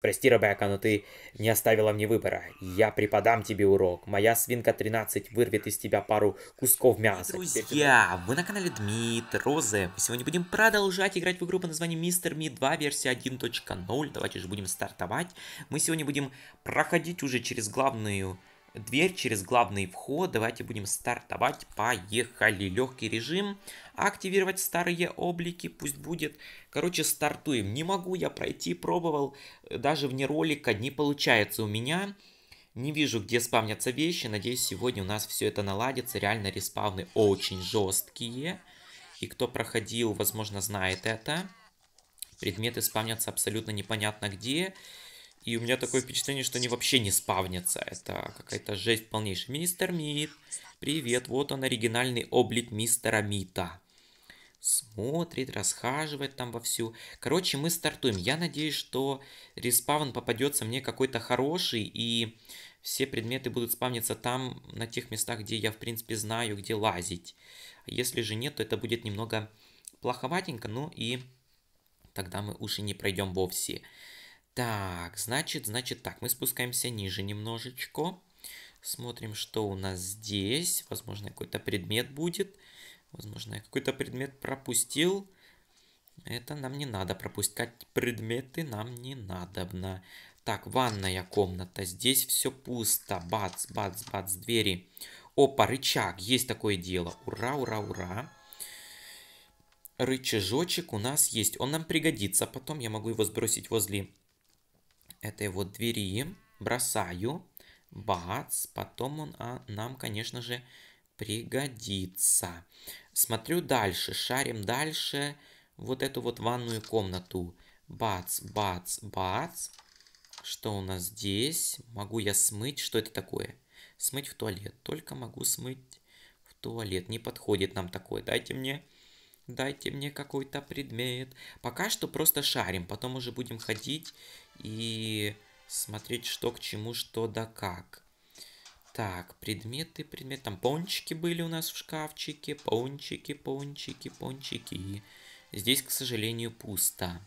Прости, Ребекка, но ты не оставила мне выбора. Я преподам тебе урок. Моя свинка 13 вырвет из тебя пару кусков мяса. Друзья, вы на канале Дмит, Розы. Мы сегодня будем продолжать играть в игру под названием Мистер Ми 2 версия 1.0. Давайте же будем стартовать. Мы сегодня будем проходить уже через главную дверь через главный вход. Давайте будем стартовать. Поехали. Легкий режим. Активировать старые облики. Пусть будет. Короче, стартуем. Не могу я пройти. Пробовал. Даже вне ролика не получается у меня. Не вижу, где спавнятся вещи. Надеюсь, сегодня у нас все это наладится. Реально респавны очень жесткие. И кто проходил, возможно, знает это. Предметы спавнятся абсолютно непонятно где. Где и у меня такое впечатление, что они вообще не спавнятся. Это какая-то жесть полнейшая. Мистер Мит, привет. Вот он, оригинальный облик мистера Мита. Смотрит, расхаживает там вовсю. Короче, мы стартуем. Я надеюсь, что респавн попадется мне какой-то хороший, и все предметы будут спавниться там, на тех местах, где я, в принципе, знаю, где лазить. А если же нет, то это будет немного плоховатенько, ну и тогда мы уж и не пройдем вовсе. Так, значит, значит так, мы спускаемся ниже немножечко. Смотрим, что у нас здесь. Возможно, какой-то предмет будет. Возможно, я какой-то предмет пропустил. Это нам не надо пропускать. Предметы нам не надобно. Так, ванная комната. Здесь все пусто. Бац, бац, бац, двери. Опа, рычаг. Есть такое дело. Ура, ура, ура. Рычажочек у нас есть. Он нам пригодится. Потом я могу его сбросить возле этой вот двери, бросаю, бац, потом он а, нам, конечно же, пригодится. Смотрю дальше, шарим дальше вот эту вот ванную комнату. Бац, бац, бац. Что у нас здесь? Могу я смыть? Что это такое? Смыть в туалет. Только могу смыть в туалет. Не подходит нам такое. Дайте мне... Дайте мне какой-то предмет. Пока что просто шарим. Потом уже будем ходить и смотреть, что к чему, что да как. Так, предметы, предметы. Там пончики были у нас в шкафчике. Пончики, пончики, пончики. Здесь, к сожалению, пусто.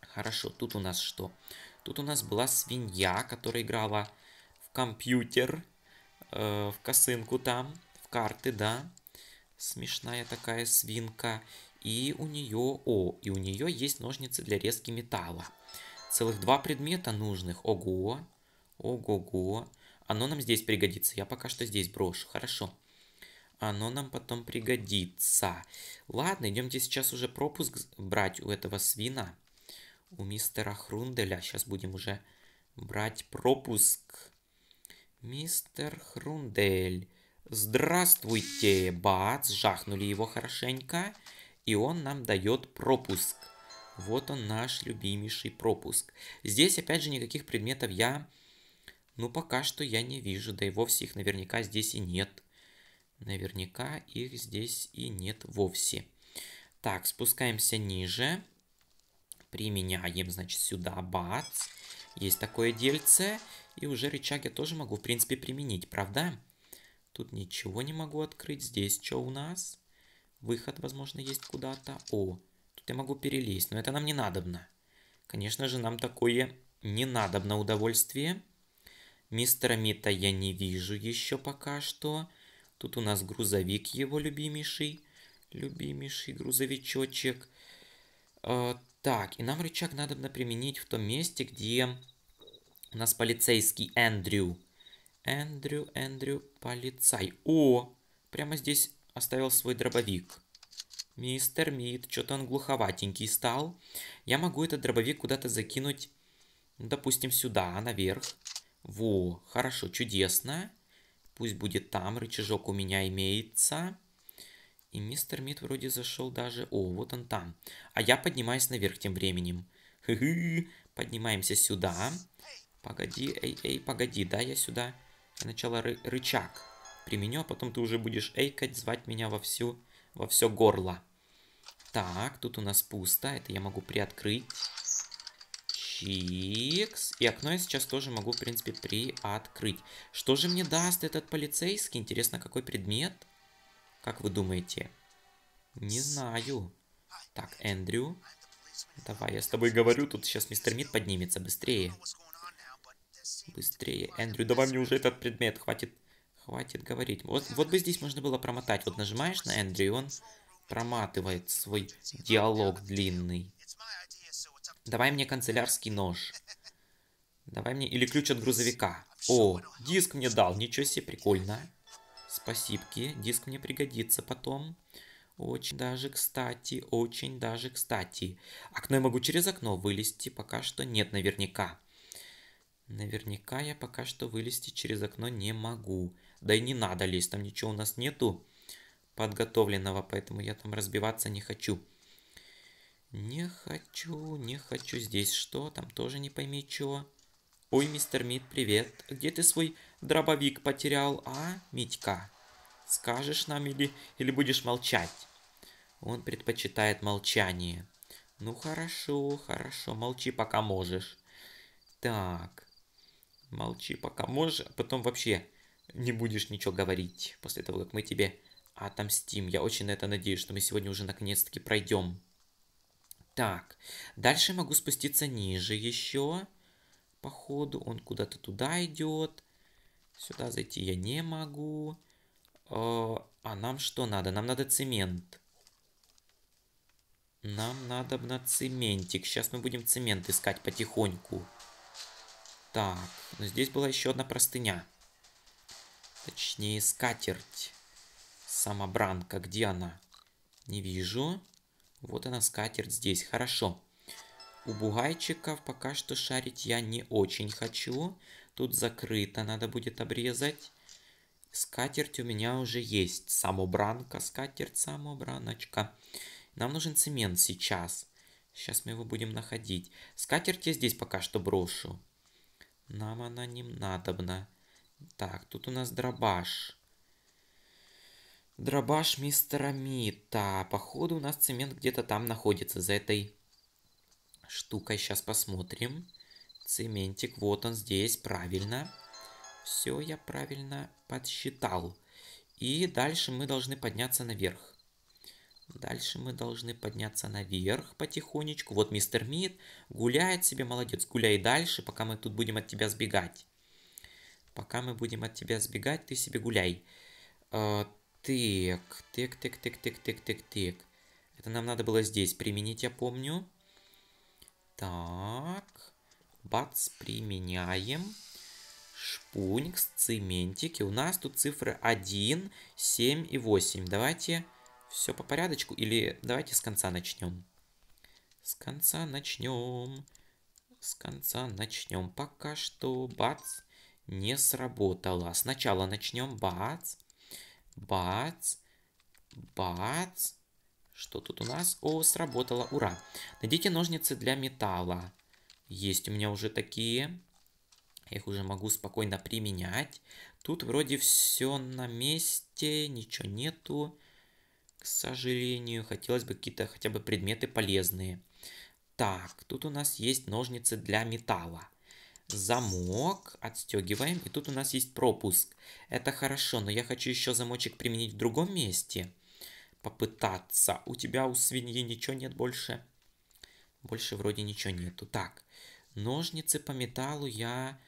Хорошо, тут у нас что? Тут у нас была свинья, которая играла в компьютер, э, в косынку там, в карты, да. Смешная такая свинка. И у нее, о, и у нее есть ножницы для резки металла. Целых два предмета нужных. Ого. Ого-го. Оно нам здесь пригодится. Я пока что здесь брошу. Хорошо. Оно нам потом пригодится. Ладно, идемте сейчас уже пропуск брать у этого свина. У мистера Хрунделя. Сейчас будем уже брать пропуск. Мистер Хрундель. Здравствуйте, бац. Жахнули его хорошенько. И он нам дает пропуск. Вот он наш любимейший пропуск. Здесь опять же никаких предметов я... Ну пока что я не вижу, да и вовсе их наверняка здесь и нет. Наверняка их здесь и нет вовсе. Так, спускаемся ниже. Применяем, значит, сюда бац. Есть такое дельце. И уже рычаг я тоже могу, в принципе, применить, правда? Тут ничего не могу открыть. Здесь что у нас? Выход, возможно, есть куда-то. О, я могу перелезть, но это нам не надобно. Конечно же, нам такое не надобно удовольствие. Мистера Мита я не вижу еще пока что. Тут у нас грузовик его любимейший. Любимейший грузовичочек. Э, так, и нам рычаг надобно применить в том месте, где у нас полицейский Эндрю. Эндрю, Эндрю, полицай. О, прямо здесь оставил свой дробовик. Мистер Мид, что-то он глуховатенький стал. Я могу этот дробовик куда-то закинуть, ну, допустим, сюда, наверх. Во, хорошо, чудесно. Пусть будет там, рычажок у меня имеется. И мистер Мид вроде зашел даже... О, вот он там. А я поднимаюсь наверх тем временем. Поднимаемся сюда. Погоди, эй, эй, погоди, да, я сюда. Сначала ры рычаг применю, а потом ты уже будешь эйкать, звать меня во всю, во все горло. Так, тут у нас пусто. Это я могу приоткрыть. Чикс. И окно я сейчас тоже могу, в принципе, приоткрыть. Что же мне даст этот полицейский? Интересно, какой предмет? Как вы думаете? Не знаю. Так, Эндрю. Давай, я с тобой говорю, тут сейчас мистер Мид поднимется. Быстрее. Быстрее. Эндрю, давай мне уже этот предмет. Хватит, хватит говорить. Вот, вот бы здесь можно было промотать. Вот нажимаешь на Эндрю, и он проматывает свой диалог длинный. Давай мне канцелярский нож. Давай мне... Или ключ от грузовика. О, диск мне дал. Ничего себе, прикольно. Спасибки. Диск мне пригодится потом. Очень даже кстати, очень даже кстати. Окно я могу через окно вылезти? Пока что нет, наверняка. Наверняка я пока что вылезти через окно не могу. Да и не надо лезть, там ничего у нас нету подготовленного, поэтому я там разбиваться не хочу. Не хочу, не хочу здесь что, там тоже не пойми чего. Ой, мистер Мид, привет. Где ты свой дробовик потерял, а, Митька? Скажешь нам или, или будешь молчать? Он предпочитает молчание. Ну хорошо, хорошо, молчи пока можешь. Так, молчи пока можешь, а потом вообще не будешь ничего говорить после того, как мы тебе отомстим. Я очень на это надеюсь, что мы сегодня уже наконец-таки пройдем. Так, дальше я могу спуститься ниже еще. Походу, он куда-то туда идет. Сюда зайти я не могу. Э, а нам что надо? Нам надо цемент. Нам надо на цементик. Сейчас мы будем цемент искать потихоньку. Так, но здесь была еще одна простыня. Точнее, скатерть. Сама Бранка, где она? Не вижу. Вот она, скатерть здесь. Хорошо. У бугайчиков пока что шарить я не очень хочу. Тут закрыто, надо будет обрезать. Скатерть у меня уже есть. Самобранка, скатерть, самобраночка. Нам нужен цемент сейчас. Сейчас мы его будем находить. Скатерть я здесь пока что брошу. Нам она не надобна. Так, тут у нас дробаш. Дробаш мистера Мита. Походу у нас цемент где-то там находится, за этой штукой. Сейчас посмотрим. Цементик, вот он здесь, правильно. Все я правильно подсчитал. И дальше мы должны подняться наверх. Дальше мы должны подняться наверх потихонечку. Вот мистер Мит гуляет себе, молодец. Гуляй дальше, пока мы тут будем от тебя сбегать. Пока мы будем от тебя сбегать, ты себе гуляй. Э, Тык, тык, тык, тык, тык, тык, тык, тык. Это нам надо было здесь применить, я помню. Так. Бац, применяем. Шпуникс, цементики. У нас тут цифры 1, 7 и 8. Давайте все по порядочку. Или давайте с конца начнем. С конца начнем. С конца начнем. Пока что бац не сработало. Сначала начнем бац. Бац, бац, Что тут у нас? О, сработало, ура. Найдите ножницы для металла. Есть у меня уже такие. Я их уже могу спокойно применять. Тут вроде все на месте, ничего нету. К сожалению, хотелось бы какие-то хотя бы предметы полезные. Так, тут у нас есть ножницы для металла замок, отстегиваем, и тут у нас есть пропуск. Это хорошо, но я хочу еще замочек применить в другом месте. Попытаться. У тебя, у свиньи ничего нет больше? Больше вроде ничего нету. Так, ножницы по металлу я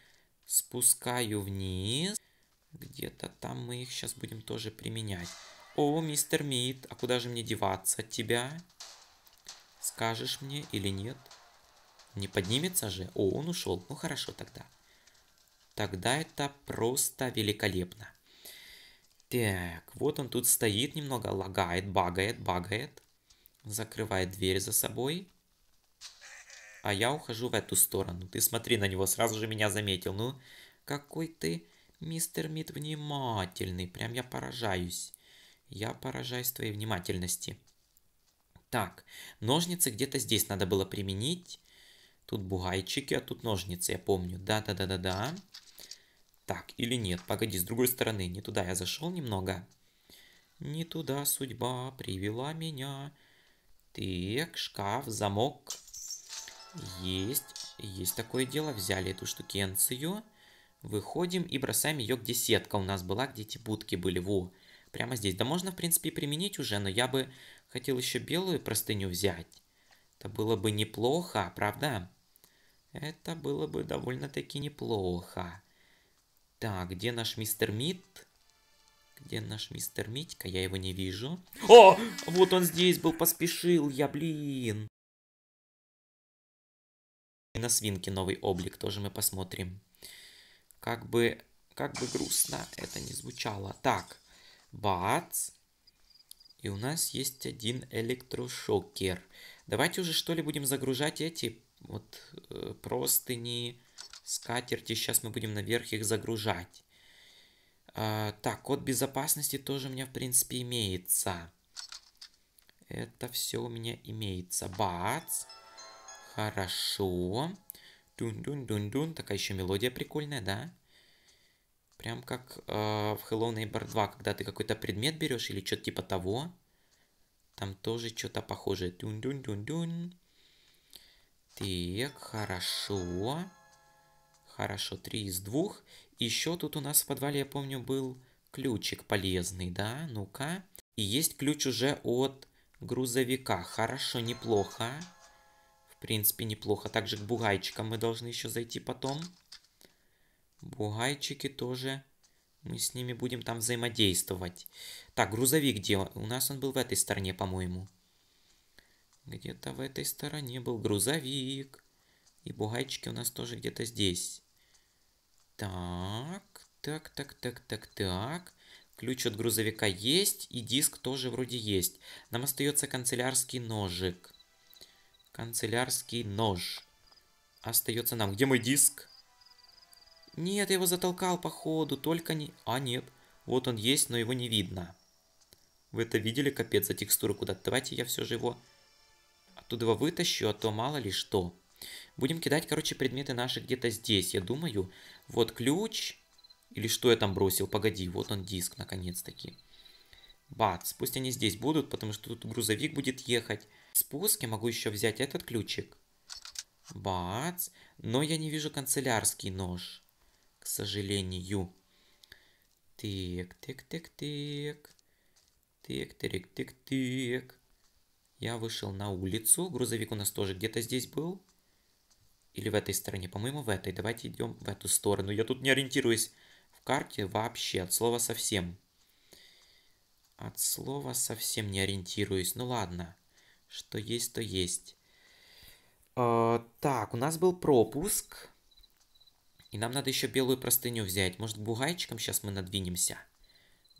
спускаю вниз. Где-то там мы их сейчас будем тоже применять. О, мистер Мид, а куда же мне деваться от тебя? Скажешь мне или нет? Нет. Не поднимется же? О, он ушел. Ну хорошо тогда. Тогда это просто великолепно. Так, вот он тут стоит немного, лагает, багает, багает. Закрывает дверь за собой. А я ухожу в эту сторону. Ты смотри на него, сразу же меня заметил. Ну, какой ты, мистер Мид, внимательный. Прям я поражаюсь. Я поражаюсь твоей внимательности. Так, ножницы где-то здесь надо было применить. Тут бугайчики, а тут ножницы, я помню. Да-да-да-да-да. Так, или нет? Погоди, с другой стороны. Не туда я зашел немного. Не туда судьба привела меня. Так, шкаф, замок. Есть. Есть такое дело. Взяли эту штукенцию. Выходим и бросаем ее, где сетка у нас была, где эти будки были. Во, прямо здесь. Да можно, в принципе, и применить уже, но я бы хотел еще белую простыню взять. Это было бы неплохо, правда? Это было бы довольно-таки неплохо. Так, где наш мистер Мит? Где наш мистер Митька? Я его не вижу. О, вот он здесь был, поспешил я, блин. И на свинке новый облик тоже мы посмотрим. Как бы, как бы грустно это не звучало. Так, бац. И у нас есть один электрошокер. Давайте уже что ли будем загружать эти вот э, простыни, скатерти. Сейчас мы будем наверх их загружать. А, так, код безопасности тоже у меня, в принципе, имеется. Это все у меня имеется. Бац. Хорошо. Дун-дун-дун-дун. Такая еще мелодия прикольная, да? Прям как э, в Hello Neighbor 2, когда ты какой-то предмет берешь или что-то типа того. Там тоже что-то похожее. Дун-дун-дун-дун. Так, хорошо. Хорошо, три из двух. Еще тут у нас в подвале, я помню, был ключик полезный, да? Ну-ка. И есть ключ уже от грузовика. Хорошо, неплохо. В принципе, неплохо. Также к бугайчикам мы должны еще зайти потом. Бугайчики тоже. Мы с ними будем там взаимодействовать. Так, грузовик где? У нас он был в этой стороне, по-моему. Где-то в этой стороне был грузовик. И бугайчики у нас тоже где-то здесь. Так, так, так, так, так, так. Ключ от грузовика есть, и диск тоже вроде есть. Нам остается канцелярский ножик. Канцелярский нож. Остается нам. Где мой диск? Нет, я его затолкал, походу, только не... А, нет. Вот он есть, но его не видно. Вы это видели, капец, за текстуру куда-то? Давайте я все же его Тут его вытащу, а то мало ли что. Будем кидать, короче, предметы наши где-то здесь, я думаю. Вот ключ. Или что я там бросил? Погоди, вот он диск, наконец-таки. Бац, пусть они здесь будут, потому что тут грузовик будет ехать. Спуск, я могу еще взять этот ключик. Бац. Но я не вижу канцелярский нож. К сожалению. Тык, тык, тык, тык. Тык, тык, тык, тык. Я вышел на улицу. Грузовик у нас тоже где-то здесь был. Или в этой стороне? По-моему, в этой. Давайте идем в эту сторону. Я тут не ориентируюсь в карте вообще. От слова совсем. От слова совсем не ориентируюсь. Ну ладно. Что есть, то есть. Э, так, у нас был пропуск. И нам надо еще белую простыню взять. Может, бугайчиком сейчас мы надвинемся?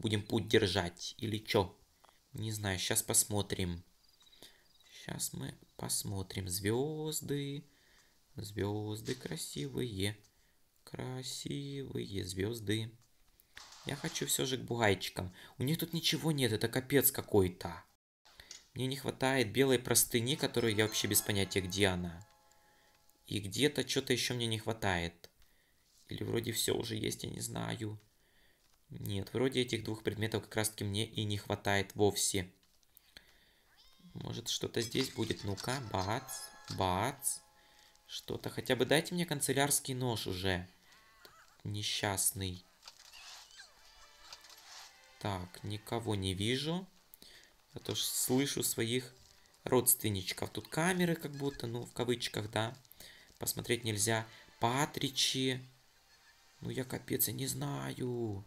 Будем путь держать. Или что? Не знаю, сейчас посмотрим. Сейчас мы посмотрим. Звезды. Звезды красивые. Красивые звезды. Я хочу все же к бугайчикам. У них тут ничего нет, это капец какой-то. Мне не хватает белой простыни, которую я вообще без понятия, где она. И где-то что-то еще мне не хватает. Или вроде все уже есть, я не знаю. Нет, вроде этих двух предметов как раз таки мне и не хватает вовсе. Может, что-то здесь будет. Ну-ка, бац, бац. Что-то. Хотя бы дайте мне канцелярский нож уже. Несчастный. Так, никого не вижу. Зато ж слышу своих родственничков. Тут камеры как будто, ну, в кавычках, да. Посмотреть нельзя. Патричи. Ну, я капец, я не знаю.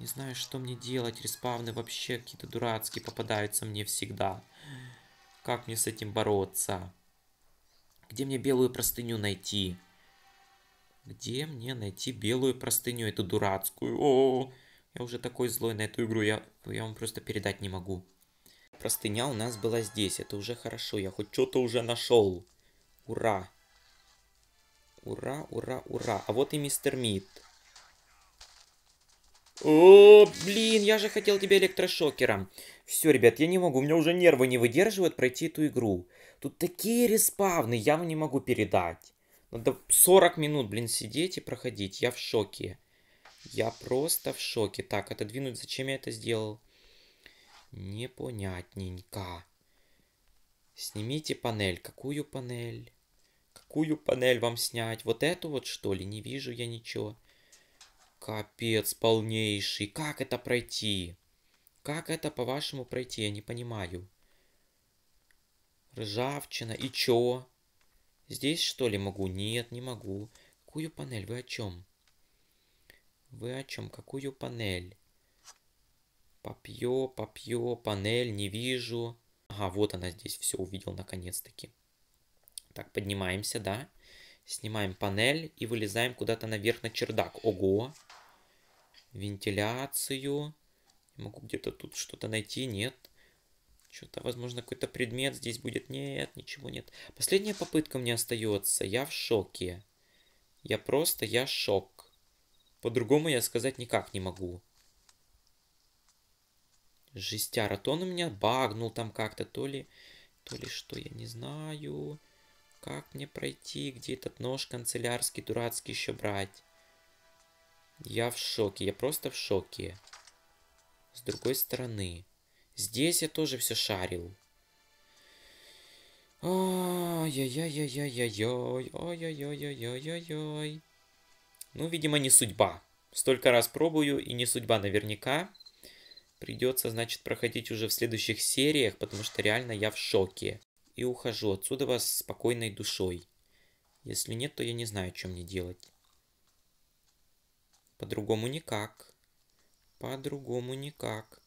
Не знаю, что мне делать. Респавны вообще какие-то дурацкие попадаются мне всегда. Как мне с этим бороться? Где мне белую простыню найти? Где мне найти белую простыню, эту дурацкую? О, -о! я уже такой злой на эту игру, я, ну, я вам просто передать не могу. Простыня у нас была здесь, это уже хорошо, я хоть что-то уже нашел. Ура! Ура, ура, ура. А вот и мистер Мид. О, блин, я же хотел тебя электрошокером. Все, ребят, я не могу, у меня уже нервы не выдерживают пройти эту игру. Тут такие респавны, я вам не могу передать. Надо 40 минут, блин, сидеть и проходить. Я в шоке. Я просто в шоке. Так, отодвинуть, зачем я это сделал? Непонятненько. Снимите панель. Какую панель? Какую панель вам снять? Вот эту вот, что ли? Не вижу я ничего. Капец полнейший. Как это пройти? Как это, по-вашему, пройти? Я не понимаю. Ржавчина. И чё? Здесь, что ли, могу? Нет, не могу. Какую панель? Вы о чем? Вы о чем? Какую панель? Попье, попье, панель, не вижу. Ага, вот она здесь, все увидел наконец-таки. Так, поднимаемся, да? Снимаем панель и вылезаем куда-то наверх на чердак. Ого! вентиляцию. Не могу где-то тут что-то найти, нет. Что-то, возможно, какой-то предмет здесь будет. Нет, ничего нет. Последняя попытка мне остается. Я в шоке. Я просто, я шок. По-другому я сказать никак не могу. Жестяра. То он у меня багнул там как-то, то ли... То ли что, я не знаю. Как мне пройти? Где этот нож канцелярский дурацкий еще брать? Я в шоке, я просто в шоке. С другой стороны, здесь я тоже все шарил. Ой, ой, ой, ой, ой, ой, ой, ой, ой, ой, ой, ой, ой. Ну, видимо, не судьба. Столько раз пробую, и не судьба наверняка. Придется, значит, проходить уже в следующих сериях, потому что реально я в шоке. И ухожу отсюда вас спокойной душой. Если нет, то я не знаю, что мне делать. По-другому никак. По-другому никак.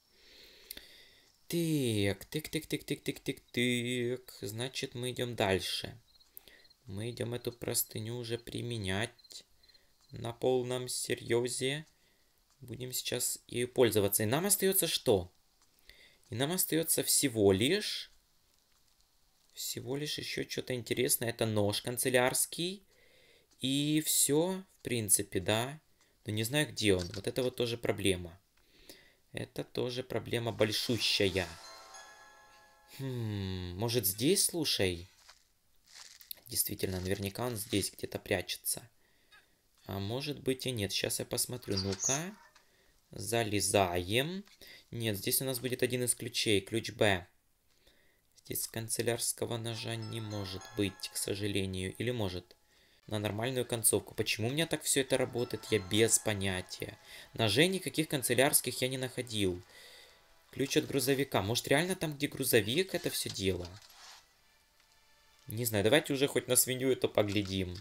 Тык, тык, тык, тык, тык, тык, тык, тык. Значит, мы идем дальше. Мы идем эту простыню уже применять на полном серьезе. Будем сейчас ею пользоваться. И нам остается что? И нам остается всего лишь... Всего лишь еще что-то интересное. Это нож канцелярский. И все, в принципе, да но не знаю, где он. Вот это вот тоже проблема. Это тоже проблема большущая. Хм, может здесь, слушай? Действительно, наверняка он здесь где-то прячется. А может быть и нет. Сейчас я посмотрю. Ну-ка. Залезаем. Нет, здесь у нас будет один из ключей. Ключ Б. Здесь канцелярского ножа не может быть, к сожалению. Или может? на нормальную концовку. Почему у меня так все это работает, я без понятия. Ножей никаких канцелярских я не находил. Ключ от грузовика. Может, реально там, где грузовик, это все дело? Не знаю, давайте уже хоть на свинью это поглядим.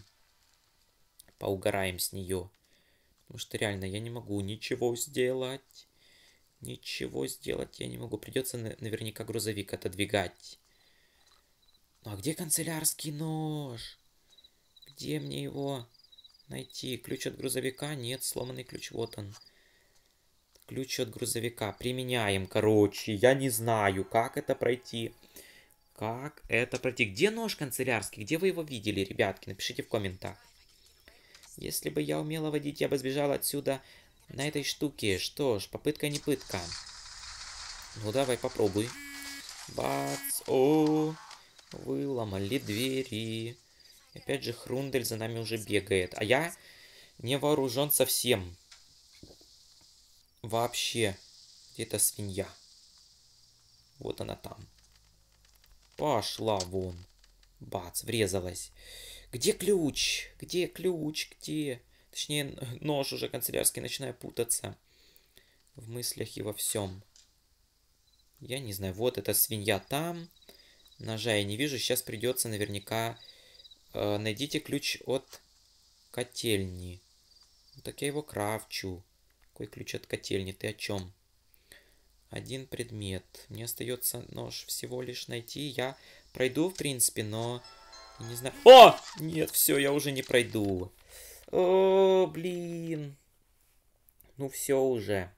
Поугараем с нее. Потому что реально я не могу ничего сделать. Ничего сделать я не могу. Придется наверняка грузовик отодвигать. Ну, а где канцелярский нож? Где мне его найти? Ключ от грузовика? Нет, сломанный ключ. Вот он. Ключ от грузовика. Применяем, короче. Я не знаю, как это пройти. Как это пройти? Где нож канцелярский? Где вы его видели, ребятки? Напишите в комментах. Если бы я умела водить, я бы сбежала отсюда на этой штуке. Что ж, попытка не пытка. Ну давай попробуй. Бац, о, выломали двери. И опять же, Хрундель за нами уже бегает. А я не вооружен совсем. Вообще. Где-то свинья. Вот она там. Пошла вон. Бац, врезалась. Где ключ? Где ключ? Где? Точнее, нож уже канцелярский, начинаю путаться. В мыслях и во всем. Я не знаю, вот эта свинья там. Ножа я не вижу, сейчас придется наверняка Э, найдите ключ от котельни. Так я его крафчу. Какой ключ от котельни? Ты о чем? Один предмет. Мне остается нож всего лишь найти. Я пройду, в принципе, но... Не знаю... О! Нет, все, я уже не пройду. О, блин. Ну все уже.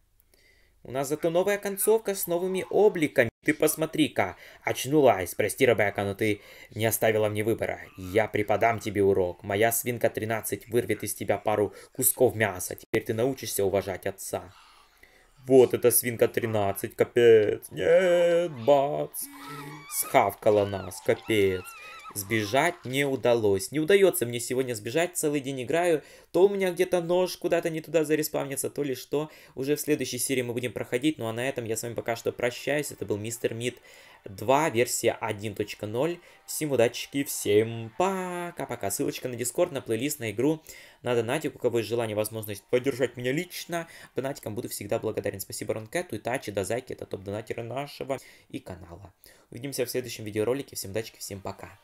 У нас зато новая концовка с новыми обликами. Ты посмотри-ка, очнулась, прости, Ребекка, но ты не оставила мне выбора. Я преподам тебе урок. Моя свинка 13 вырвет из тебя пару кусков мяса. Теперь ты научишься уважать отца. Вот эта свинка 13, капец. Нет, бац. Схавкала нас, капец. Сбежать не удалось. Не удается мне сегодня сбежать, целый день играю. То у меня где-то нож куда-то не туда зареспавнится, то ли что. Уже в следующей серии мы будем проходить. Ну а на этом я с вами пока что прощаюсь. Это был Мистер Мид 2, версия 1.0. Всем удачи, всем пока-пока. Ссылочка на Дискорд, на плейлист, на игру, на донатик. У кого есть желание, возможность поддержать меня лично, донатиком буду всегда благодарен. Спасибо Ронкету, Итачи, Дозаки, это топ-донатеры нашего и канала. Увидимся в следующем видеоролике. Всем удачи, всем пока.